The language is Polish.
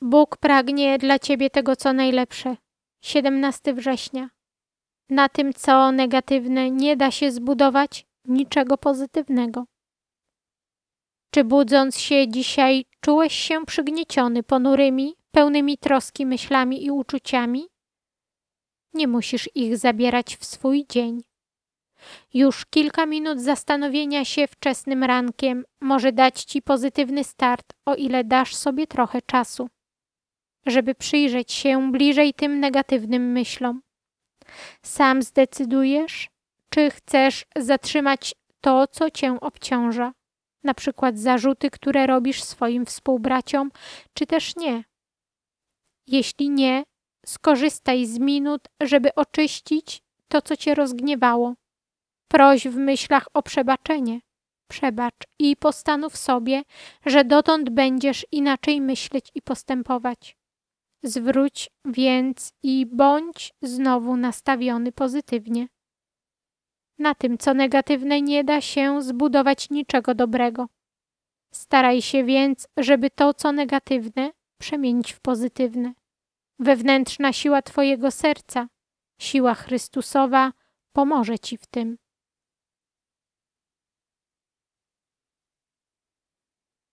Bóg pragnie dla Ciebie tego, co najlepsze. 17 września. Na tym, co negatywne, nie da się zbudować niczego pozytywnego. Czy budząc się dzisiaj czułeś się przygnieciony ponurymi, pełnymi troski myślami i uczuciami? Nie musisz ich zabierać w swój dzień. Już kilka minut zastanowienia się wczesnym rankiem może dać ci pozytywny start, o ile dasz sobie trochę czasu żeby przyjrzeć się bliżej tym negatywnym myślom. Sam zdecydujesz, czy chcesz zatrzymać to, co cię obciąża, na przykład zarzuty, które robisz swoim współbraciom, czy też nie. Jeśli nie, skorzystaj z minut, żeby oczyścić to, co cię rozgniewało. Proś w myślach o przebaczenie. Przebacz i postanów sobie, że dotąd będziesz inaczej myśleć i postępować. Zwróć więc i bądź znowu nastawiony pozytywnie. Na tym, co negatywne, nie da się zbudować niczego dobrego. Staraj się więc, żeby to, co negatywne, przemienić w pozytywne. Wewnętrzna siła Twojego serca, siła Chrystusowa, pomoże Ci w tym.